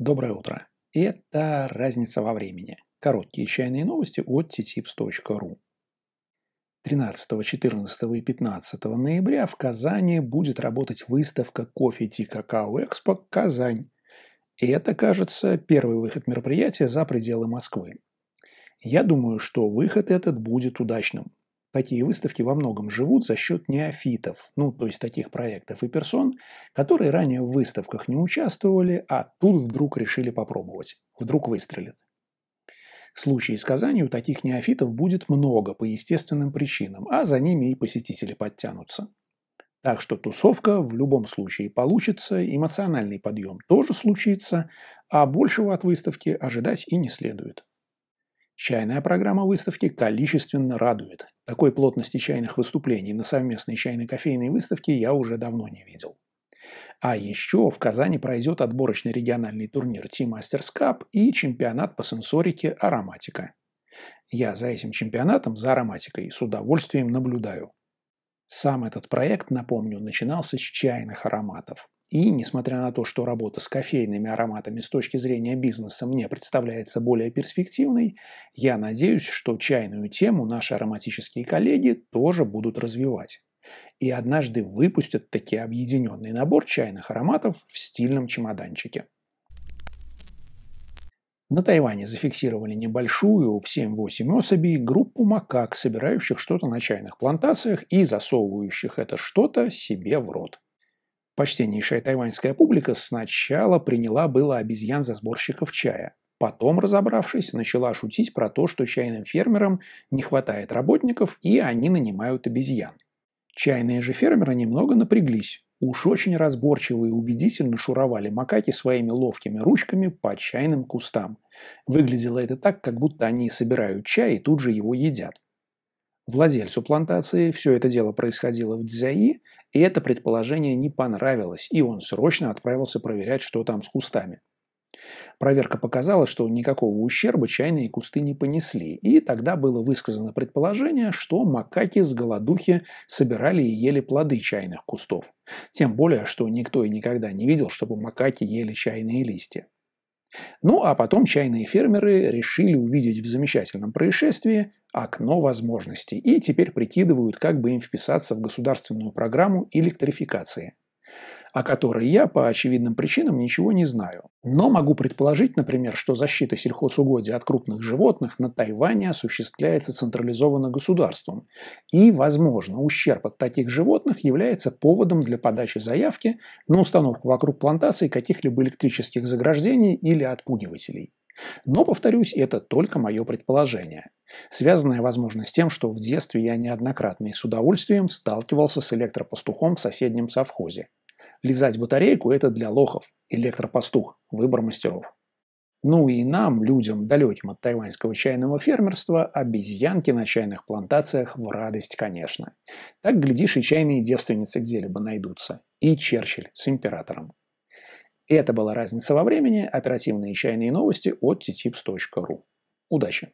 Доброе утро. Это разница во времени. Короткие чайные новости от ttipс.ru. 13, 14 и 15 ноября в Казани будет работать выставка «Кофе Ти Какао Экспо Казань». И это, кажется, первый выход мероприятия за пределы Москвы. Я думаю, что выход этот будет удачным такие выставки во многом живут за счет неофитов, ну, то есть таких проектов и персон, которые ранее в выставках не участвовали, а тут вдруг решили попробовать, вдруг выстрелят. Случаи случае с Казанью таких неофитов будет много по естественным причинам, а за ними и посетители подтянутся. Так что тусовка в любом случае получится, эмоциональный подъем тоже случится, а большего от выставки ожидать и не следует. Чайная программа выставки количественно радует. Такой плотности чайных выступлений на совместной чайно-кофейной выставке я уже давно не видел. А еще в Казани пройдет отборочный региональный турнир Team Masters Cup и чемпионат по сенсорике «Ароматика». Я за этим чемпионатом, за ароматикой, с удовольствием наблюдаю. Сам этот проект, напомню, начинался с чайных ароматов. И, несмотря на то, что работа с кофейными ароматами с точки зрения бизнеса мне представляется более перспективной, я надеюсь, что чайную тему наши ароматические коллеги тоже будут развивать. И однажды выпустят таки объединенный набор чайных ароматов в стильном чемоданчике. На Тайване зафиксировали небольшую, в 7-8 особей, группу макак, собирающих что-то на чайных плантациях и засовывающих это что-то себе в рот. Почтеннейшая тайваньская публика сначала приняла было обезьян за сборщиков чая, Потом, разобравшись, начала шутить про то, что чайным фермерам не хватает работников и они нанимают обезьян. Чайные же фермеры немного напряглись. Уж очень разборчиво и убедительно шуровали макаки своими ловкими ручками по чайным кустам. Выглядело это так, как будто они собирают чай и тут же его едят владельцу плантации. Все это дело происходило в Дзяи, и это предположение не понравилось, и он срочно отправился проверять, что там с кустами. Проверка показала, что никакого ущерба чайные кусты не понесли, и тогда было высказано предположение, что макаки с голодухи собирали и ели плоды чайных кустов. Тем более, что никто и никогда не видел, чтобы макаки ели чайные листья. Ну а потом чайные фермеры решили увидеть в замечательном происшествии окно возможностей и теперь прикидывают, как бы им вписаться в государственную программу электрификации о которой я по очевидным причинам ничего не знаю. Но могу предположить, например, что защита сельхозугодий от крупных животных на Тайване осуществляется централизованно государством. И, возможно, ущерб от таких животных является поводом для подачи заявки на установку вокруг плантации каких-либо электрических заграждений или отпугивателей. Но, повторюсь, это только мое предположение, связанное, возможно, с тем, что в детстве я неоднократно и с удовольствием сталкивался с электропастухом в соседнем совхозе. Лизать батарейку – это для лохов, электропастух, выбор мастеров. Ну и нам, людям, далеким от тайваньского чайного фермерства, обезьянки на чайных плантациях в радость, конечно. Так, глядишь, и чайные девственницы где-либо найдутся. И Черчилль с императором. Это была разница во времени. Оперативные чайные новости от ttipс.ru. Удачи!